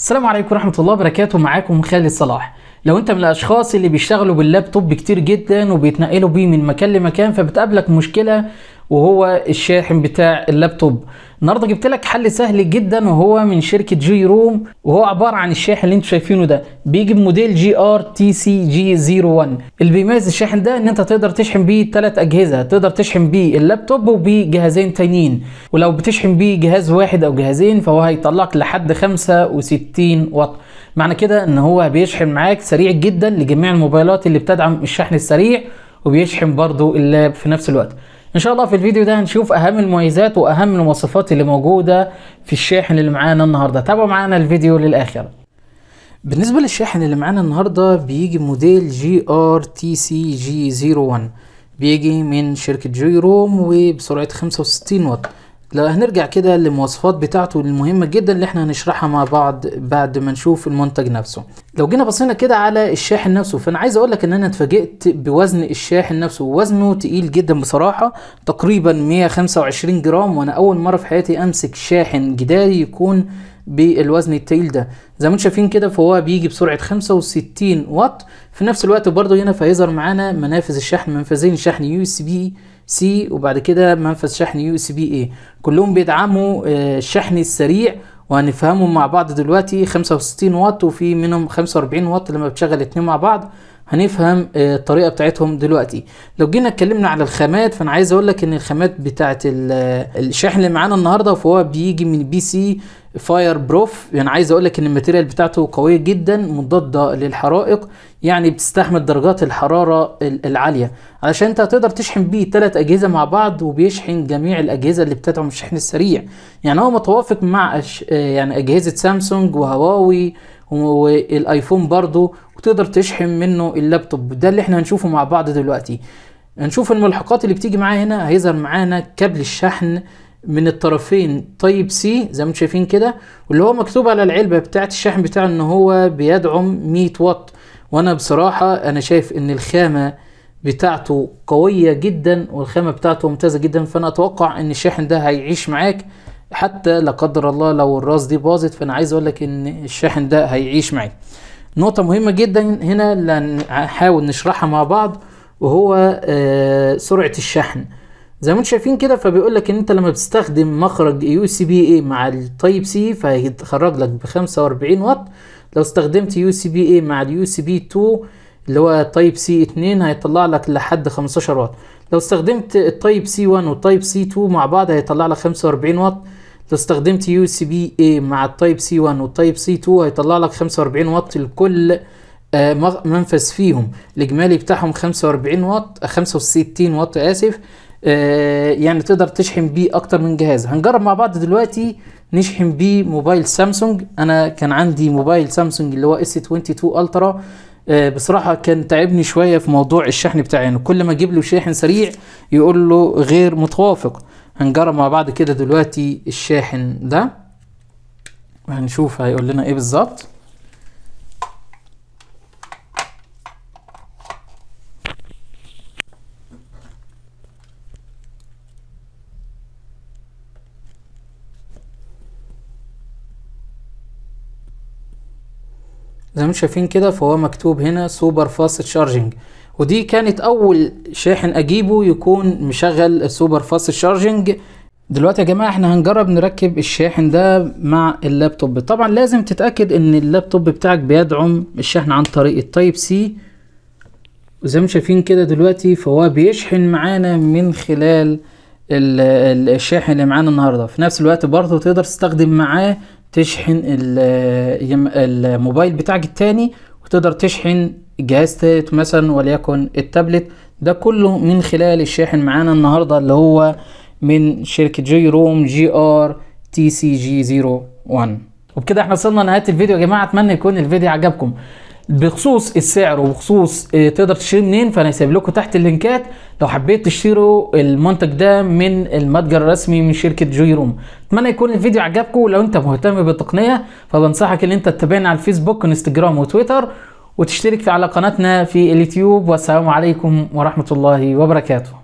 السلام عليكم ورحمة الله وبركاته معاكم خالد صلاح لو انت من الاشخاص اللي بيشتغلوا باللابتوب كتير جدا وبيتنقلوا بيه من مكان لمكان فبتقابلك مشكلة وهو الشاحن بتاع اللابتوب النهارده جبت لك حل سهل جدا وهو من شركه جي روم وهو عباره عن الشاحن اللي انتوا شايفينه ده بيجي بموديل جي ار تي سي جي 01 اللي بيميز الشاحن ده ان انت تقدر تشحن بيه ثلاث اجهزه تقدر تشحن بيه اللابتوب وبجهازين تانيين ولو بتشحن بيه جهاز واحد او جهازين فهو هيطلعك لحد 65 واط معنى كده ان هو بيشحن معاك سريع جدا لجميع الموبايلات اللي بتدعم الشحن السريع وبيشحن برضو اللاب في نفس الوقت ان شاء الله في الفيديو ده هنشوف اهم المميزات واهم المواصفات اللي موجوده في الشاحن اللي معانا النهارده تابعوا معانا الفيديو للاخر بالنسبه للشاحن اللي معانا النهارده بيجي موديل جي ار تي سي جي 01 بيجي من شركه جيروم وبسرعه 65 واط لو هنرجع كده للمواصفات بتاعته المهمة جدا اللي احنا هنشرحها مع بعض بعد ما نشوف المنتج نفسه لو جينا بصينا كده على الشاحن نفسه فانا عايز اقول لك ان انا اتفاجئت بوزن الشاحن نفسه وزنه تقيل جدا بصراحة تقريبا 125 جرام وانا اول مرة في حياتي امسك شاحن جداري يكون بالوزن التقيل ده زي ما انتم شايفين كده فهو بيجي بسرعه 65 واط في نفس الوقت برضه هنا فهيظهر معانا منافذ الشحن منفذين شحن يو اس بي سي وبعد كده منفذ شحن يو اس بي اي كلهم بيدعموا آه، الشحن السريع وهنفهمهم مع بعض دلوقتي 65 واط وفي منهم 45 واط لما بتشغل اتنين مع بعض هنفهم آه، الطريقه بتاعتهم دلوقتي لو جينا اتكلمنا على الخامات فانا عايز اقول لك ان الخامات بتاعت آه، الشحن اللي معانا النهارده فهو بيجي من بي سي فاير بروف يعني عايز اقول لك ان الماتيريال بتاعته قويه جدا مضاده للحرائق يعني بتستحمل درجات الحراره العاليه علشان انت هتقدر تشحن بيه ثلاث اجهزه مع بعض وبيشحن جميع الاجهزه اللي بتدعم الشحن السريع يعني هو متوافق مع أش... آه، يعني اجهزه سامسونج وهواوي والايفون برضو وتقدر تشحن منه اللابتوب ده اللي احنا هنشوفه مع بعض دلوقتي هنشوف الملحقات اللي بتيجي معايا هنا هيظهر معانا كابل الشحن من الطرفين طيب سي زي ما انتم شايفين كده واللي هو مكتوب على العلبه بتاعه الشحن بتاعه ان هو بيدعم 100 واط وانا بصراحه انا شايف ان الخامه بتاعته قويه جدا والخامه بتاعته ممتازه جدا فانا اتوقع ان الشاحن ده هيعيش معاك حتى لا قدر الله لو الراس دي باظت فانا عايز اقول لك ان الشاحن ده هيعيش معي نقطة مهمة جدا هنا اللي هنحاول نشرحها مع بعض وهو آه، سرعة الشحن زي ما انتم شايفين كده فبيقول لك ان انت لما بتستخدم مخرج يو سي بي اي مع التايب سي فهيتخرج لك ب 45 واط لو استخدمت يو سي بي اي مع اليو سي بي 2 اللي هو تايب سي 2 هيطلع لك لحد 15 واط لو استخدمت التايب سي 1 والتايب سي 2 مع بعض هيطلع لك 45 واط لو استخدمت يو اس بي اي مع التايب سي 1 والتايب سي 2 هيطلع لك 45 واط لكل آه، منفذ فيهم الاجمالي بتاعهم 45 واط 65 واط اسف آه، يعني تقدر تشحن بيه اكتر من جهاز هنجرب مع بعض دلوقتي نشحن بيه موبايل سامسونج انا كان عندي موبايل سامسونج اللي هو اس 22 الترا بصراحة كان تعبني شوية في موضوع الشحن بتاعي يعني كل ما اجيب له شاحن سريع يقول له غير متوافق هنجرب مع بعض كده دلوقتي الشاحن ده وهنشوف هيقول لنا ايه بالظبط زي ما انتم شايفين كده فهو مكتوب هنا سوبر فاست شارجنج ودي كانت اول شاحن اجيبه يكون مشغل السوبر فاست شارجنج دلوقتي يا جماعه احنا هنجرب نركب الشاحن ده مع اللابتوب طبعا لازم تتاكد ان اللابتوب بتاعك بيدعم الشحن عن طريق التايب سي وزي ما شايفين كده دلوقتي فهو بيشحن معانا من خلال الشاحن اللي معانا النهارده في نفس الوقت برضه تقدر تستخدم معاه تشحن الموبايل بتاعك التاني وتقدر تشحن جهاز ثالث مثلا وليكن التابلت ده كله من خلال الشاحن معانا النهارده اللي هو من شركه جي روم جي ار تي سي جي 01 وبكده احنا وصلنا لنهايه الفيديو يا جماعه اتمنى يكون الفيديو عجبكم بخصوص السعر وبخصوص آه، تقدر تشتري منين فانا هسيب لكم تحت اللينكات لو حبيت تشتروا المنتج ده من المتجر الرسمي من شركه جوي روم اتمنى يكون الفيديو عجبكم ولو انت مهتم بالتقنيه فبنصحك ان انت تتابعنا على الفيسبوك وانستجرام وتويتر وتشترك على قناتنا في اليوتيوب والسلام عليكم ورحمة الله وبركاته